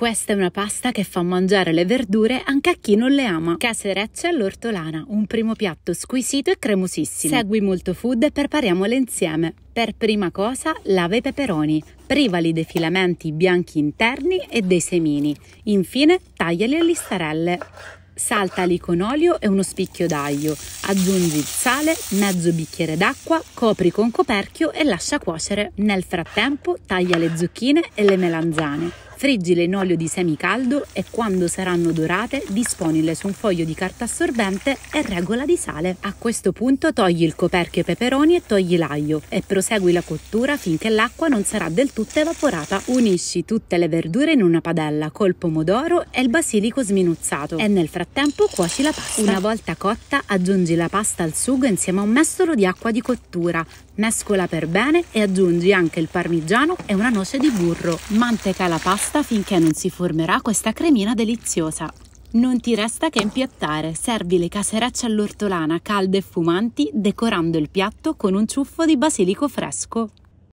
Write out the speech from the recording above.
Questa è una pasta che fa mangiare le verdure anche a chi non le ama. Caserecce all'ortolana, un primo piatto squisito e cremosissimo. Segui molto food e prepariamole insieme. Per prima cosa lava i peperoni, privali dei filamenti bianchi interni e dei semini. Infine tagliali a listarelle. Saltali con olio e uno spicchio d'aglio, aggiungi il sale, mezzo bicchiere d'acqua, copri con coperchio e lascia cuocere. Nel frattempo taglia le zucchine e le melanzane. Friggile in olio di semicaldo e quando saranno dorate disponile su un foglio di carta assorbente e regola di sale. A questo punto togli il coperchio ai peperoni e togli l'aglio e prosegui la cottura finché l'acqua non sarà del tutto evaporata. Unisci tutte le verdure in una padella col pomodoro e il basilico sminuzzato e nel frattempo cuoci la pasta. Una volta cotta aggiungi la pasta al sugo insieme a un mestolo di acqua di cottura, mescola per bene e aggiungi anche il parmigiano e una noce di burro. Manteca la pasta tosta finché non si formerà questa cremina deliziosa. Non ti resta che impiattare, servi le caserecce all'ortolana calde e fumanti decorando il piatto con un ciuffo di basilico fresco.